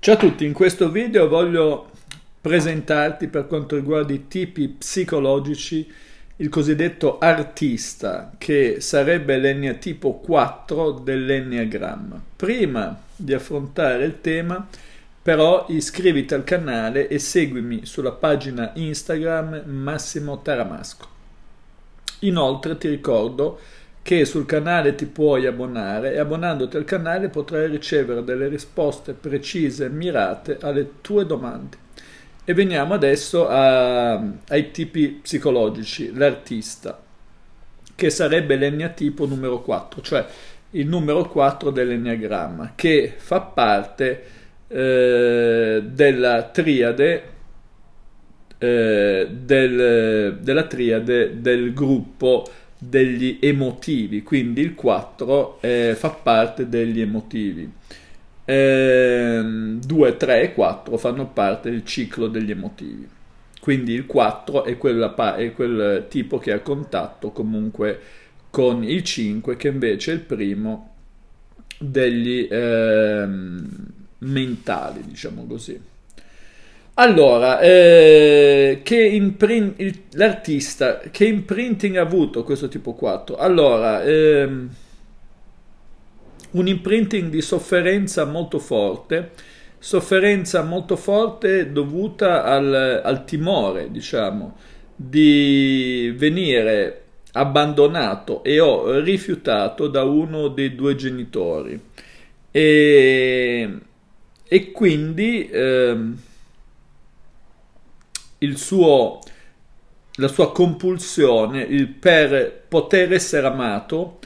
Ciao a tutti, in questo video voglio presentarti per quanto riguarda i tipi psicologici il cosiddetto artista che sarebbe tipo 4 dell'enneagramma. Prima di affrontare il tema però iscriviti al canale e seguimi sulla pagina Instagram Massimo Taramasco. Inoltre ti ricordo che sul canale ti puoi abbonare e abbonandoti al canale potrai ricevere delle risposte precise e mirate alle tue domande. E veniamo adesso a, ai tipi psicologici, l'artista, che sarebbe l'enneatipo numero 4, cioè il numero 4 dell'enneagramma, che fa parte eh, della triade, eh, del, della triade del gruppo degli emotivi, quindi il 4 eh, fa parte degli emotivi. Ehm, 2, 3 e 4 fanno parte del ciclo degli emotivi. Quindi il 4 è, quella, è quel tipo che ha contatto comunque con il 5, che invece è il primo degli eh, mentali, diciamo così. Allora, eh, che imprint, il, l'artista, che imprinting ha avuto questo tipo 4? Allora, ehm, un imprinting di sofferenza molto forte, sofferenza molto forte dovuta al, al timore, diciamo, di venire abbandonato e ho rifiutato da uno dei due genitori. E, e quindi... Ehm, il suo, la sua compulsione il per poter essere amato,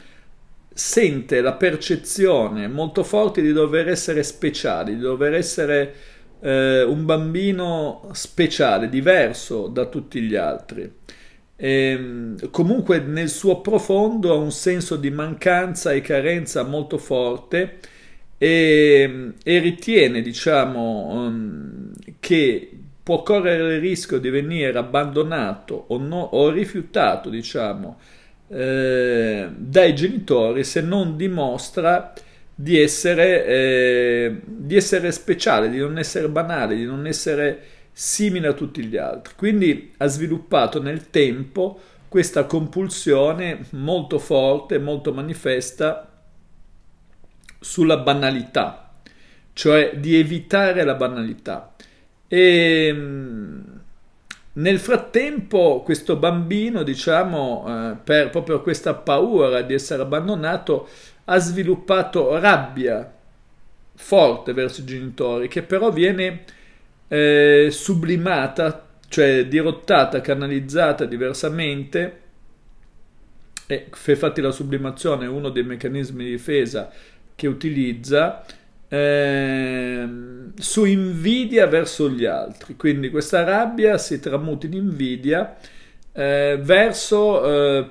sente la percezione molto forte di dover essere speciale, di dover essere eh, un bambino speciale, diverso da tutti gli altri. E, ehm, comunque nel suo profondo ha un senso di mancanza e carenza molto forte e, e ritiene diciamo, ehm, che può correre il rischio di venire abbandonato o, no, o rifiutato, diciamo, eh, dai genitori se non dimostra di essere, eh, di essere speciale, di non essere banale, di non essere simile a tutti gli altri. Quindi ha sviluppato nel tempo questa compulsione molto forte, molto manifesta sulla banalità, cioè di evitare la banalità. E ehm, nel frattempo questo bambino, diciamo, eh, per proprio questa paura di essere abbandonato, ha sviluppato rabbia forte verso i genitori, che però viene eh, sublimata, cioè dirottata, canalizzata diversamente. E infatti la sublimazione è uno dei meccanismi di difesa che utilizza Ehm, su invidia verso gli altri. Quindi questa rabbia si tramuta in invidia eh, verso eh,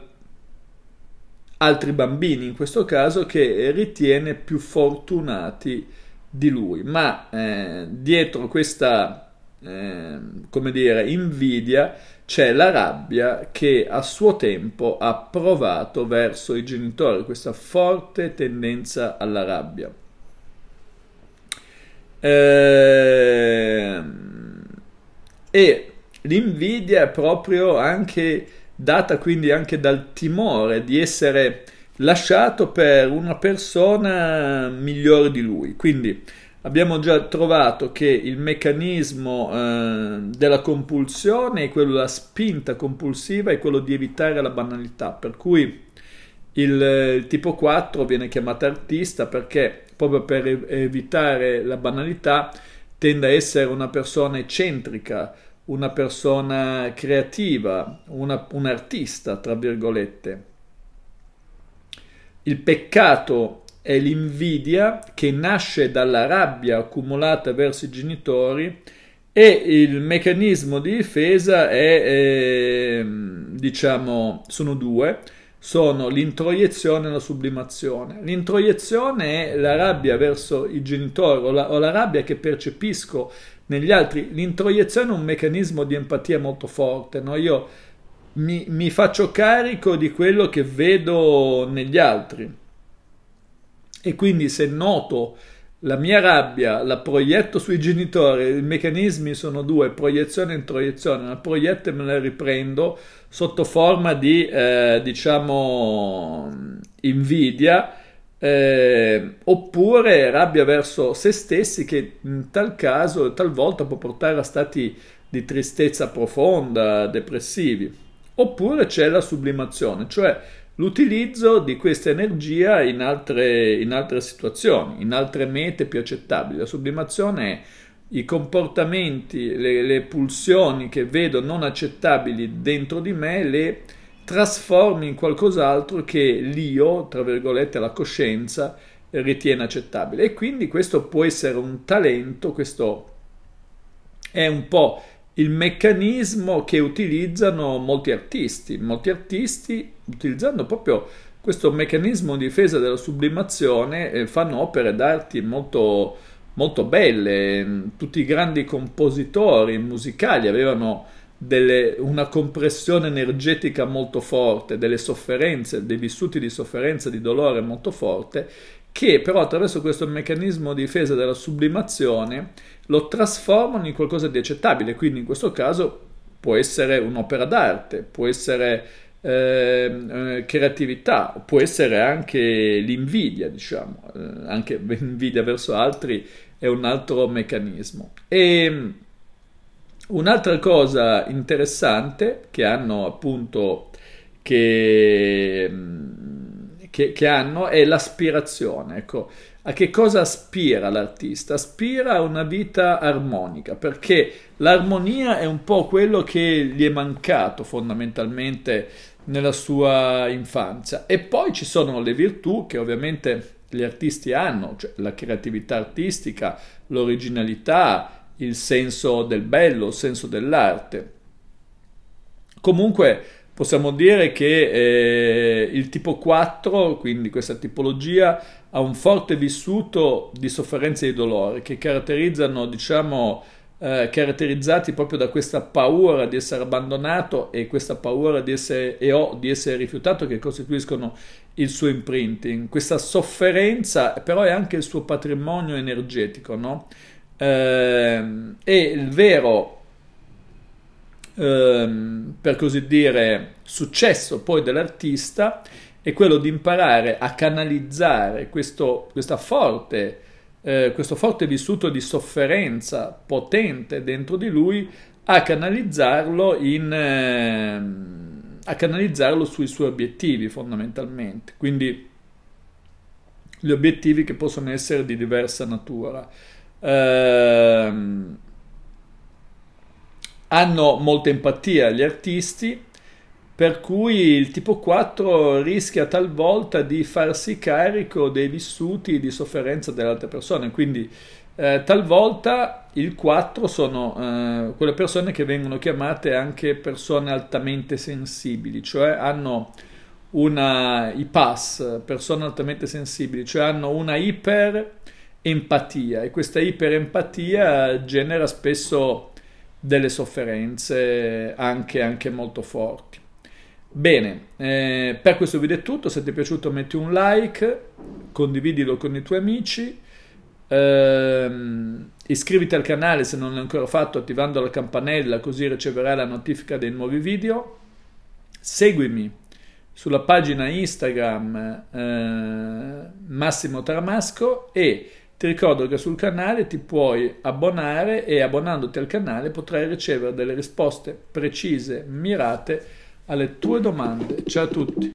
altri bambini, in questo caso, che ritiene più fortunati di lui. Ma eh, dietro questa, ehm, come dire, invidia c'è la rabbia che a suo tempo ha provato verso i genitori, questa forte tendenza alla rabbia. Eh, e l'invidia è proprio anche data quindi anche dal timore di essere lasciato per una persona migliore di lui. Quindi abbiamo già trovato che il meccanismo eh, della compulsione e quello della spinta compulsiva è quello di evitare la banalità, per cui il, il tipo 4 viene chiamato artista perché proprio per evitare la banalità, tende a essere una persona eccentrica, una persona creativa, una, un artista, tra virgolette. Il peccato è l'invidia che nasce dalla rabbia accumulata verso i genitori e il meccanismo di difesa è, eh, diciamo, sono due sono l'introiezione e la sublimazione. L'introiezione è la rabbia verso i genitori o la, o la rabbia che percepisco negli altri. L'introiezione è un meccanismo di empatia molto forte. No? Io mi, mi faccio carico di quello che vedo negli altri e quindi se noto la mia rabbia la proietto sui genitori, i meccanismi sono due, proiezione e introiezione, la proietto e me la riprendo sotto forma di, eh, diciamo, invidia, eh, oppure rabbia verso se stessi che in tal caso, talvolta può portare a stati di tristezza profonda, depressivi. Oppure c'è la sublimazione, cioè l'utilizzo di questa energia in altre, in altre, situazioni, in altre mete più accettabili. La sublimazione è i comportamenti, le, le pulsioni che vedo non accettabili dentro di me, le trasformi in qualcos'altro che l'io, tra virgolette la coscienza, ritiene accettabile. E quindi questo può essere un talento, questo è un po' il meccanismo che utilizzano molti artisti. Molti artisti, utilizzando proprio questo meccanismo di difesa della sublimazione, eh, fanno opere d'arte molto, molto belle. Tutti i grandi compositori musicali avevano delle, una compressione energetica molto forte, delle sofferenze, dei vissuti di sofferenza, di dolore molto forte che però attraverso questo meccanismo di difesa della sublimazione lo trasformano in qualcosa di accettabile, quindi in questo caso può essere un'opera d'arte, può essere ehm, eh, creatività, può essere anche l'invidia, diciamo, eh, anche l'invidia verso altri è un altro meccanismo. E mm, un'altra cosa interessante che hanno appunto che mm, che, che hanno è l'aspirazione. Ecco, a che cosa aspira l'artista? Aspira a una vita armonica, perché l'armonia è un po' quello che gli è mancato fondamentalmente nella sua infanzia. E poi ci sono le virtù che ovviamente gli artisti hanno, cioè la creatività artistica, l'originalità, il senso del bello, il senso dell'arte. Comunque possiamo dire che eh, il tipo 4, quindi questa tipologia, ha un forte vissuto di sofferenze e di dolori che caratterizzano, diciamo, eh, caratterizzati proprio da questa paura di essere abbandonato e questa paura di essere, e o di essere rifiutato che costituiscono il suo imprinting. Questa sofferenza però è anche il suo patrimonio energetico, no? Eh, e il vero ehm, per così dire, successo poi dell'artista è quello di imparare a canalizzare questo, forte, eh, questo forte vissuto di sofferenza potente dentro di lui a canalizzarlo, in, eh, a canalizzarlo sui suoi obiettivi fondamentalmente. Quindi gli obiettivi che possono essere di diversa natura. Eh, hanno molta empatia gli artisti, per cui il tipo 4 rischia talvolta di farsi carico dei vissuti di sofferenza dell'altra persona, quindi eh, talvolta il 4 sono eh, quelle persone che vengono chiamate anche persone altamente sensibili, cioè hanno una, i pass, persone altamente sensibili, cioè hanno una iperempatia e questa iperempatia genera spesso delle sofferenze anche, anche molto forti. Bene, eh, per questo video è tutto, se ti è piaciuto metti un like, condividilo con i tuoi amici, ehm, iscriviti al canale se non l'hai ancora fatto attivando la campanella così riceverai la notifica dei nuovi video, seguimi sulla pagina Instagram eh, Massimo Tramasco e ti ricordo che sul canale ti puoi abbonare e abbonandoti al canale potrai ricevere delle risposte precise, mirate alle tue domande. Ciao a tutti!